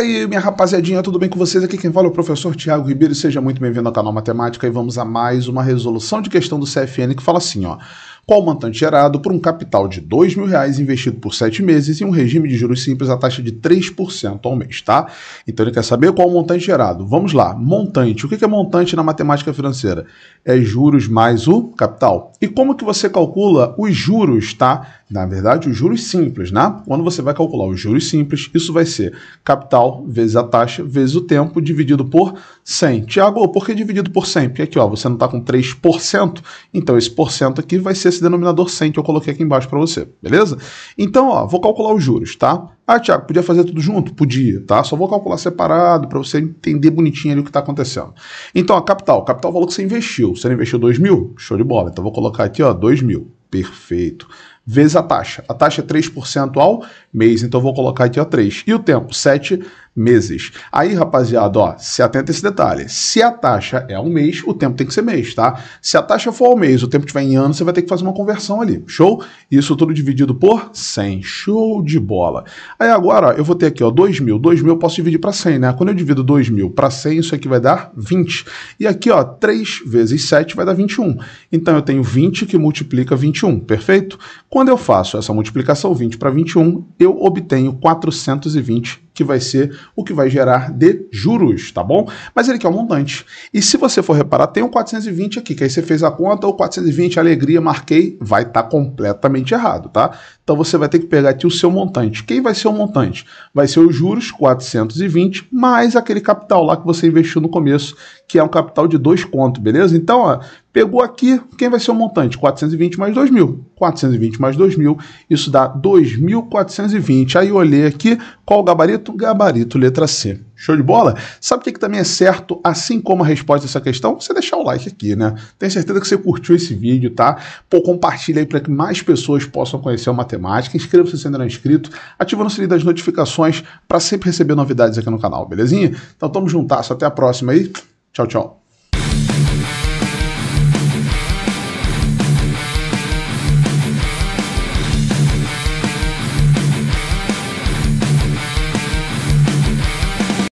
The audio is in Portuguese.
aí, minha rapaziadinha, tudo bem com vocês? Aqui quem fala é o professor Tiago Ribeiro, seja muito bem-vindo ao canal Matemática e vamos a mais uma resolução de questão do CFN que fala assim, ó. Qual o montante gerado por um capital de R$ 2.000 investido por 7 meses em um regime de juros simples à taxa de 3% ao mês, tá? Então ele quer saber qual o montante gerado. Vamos lá, montante. O que é montante na matemática financeira? É juros mais o capital. E como que você calcula os juros, tá? Na verdade, os juros simples, né? Quando você vai calcular os juros simples, isso vai ser capital vezes a taxa vezes o tempo dividido por 100. Tiago, por que dividido por 100? Porque aqui, ó, você não está com 3%, então esse porcento aqui vai ser esse denominador 100 que eu coloquei aqui embaixo para você, beleza? Então, ó, vou calcular os juros, tá? Ah, Tiago, podia fazer tudo junto? Podia, tá? Só vou calcular separado para você entender bonitinho ali o que está acontecendo. Então, ó, capital. Capital é o valor que você investiu. Você investiu 2 mil? Show de bola. Então, vou colocar aqui, ó, 2 mil. Perfeito. Vezes a taxa. A taxa é 3% ao mês, então vou colocar aqui ó, 3. E o tempo? 7 meses. Aí, rapaziada, ó, se atenta a esse detalhe. Se a taxa é um mês, o tempo tem que ser mês, tá? Se a taxa for ao mês, o tempo tiver em ano, você vai ter que fazer uma conversão ali. Show? Isso tudo dividido por 100. Show de bola. Aí agora, eu vou ter aqui, ó, 2 mil. 2 mil eu posso dividir para 100, né? Quando eu divido 2 mil para 100, isso aqui vai dar 20. E aqui, ó, 3 vezes 7 vai dar 21. Então, eu tenho 20 que multiplica 21, perfeito? Quando eu faço essa multiplicação, 20 para 21, eu obtenho 420 que vai ser o que vai gerar de juros, tá bom? Mas ele quer é o montante. E se você for reparar, tem um 420 aqui, que aí você fez a conta, o 420, alegria, marquei, vai estar tá completamente errado, tá? Então você vai ter que pegar aqui o seu montante. Quem vai ser o montante? Vai ser os juros, 420, mais aquele capital lá que você investiu no começo, que é um capital de 2 contos, beleza? Então, ó, pegou aqui, quem vai ser o montante? 420 mais 2 mil. 420 mais 2 mil, isso dá 2.420. Aí eu olhei aqui, qual o gabarito? Gabarito letra C. Show de bola? Sabe o que, que também é certo, assim como a resposta a essa questão? Você deixar o like aqui, né? Tenho certeza que você curtiu esse vídeo, tá? Pô, compartilha aí para que mais pessoas possam conhecer a matemática. Inscreva-se se ainda não é inscrito. Ativa o sininho das notificações para sempre receber novidades aqui no canal, belezinha? Então tamo juntas, até a próxima aí. Tchau, tchau.